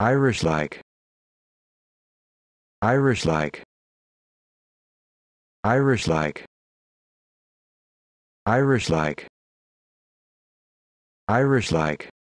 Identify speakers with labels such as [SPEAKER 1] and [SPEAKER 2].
[SPEAKER 1] Irish-like Irish-like Irish-like Irish-like Irish-like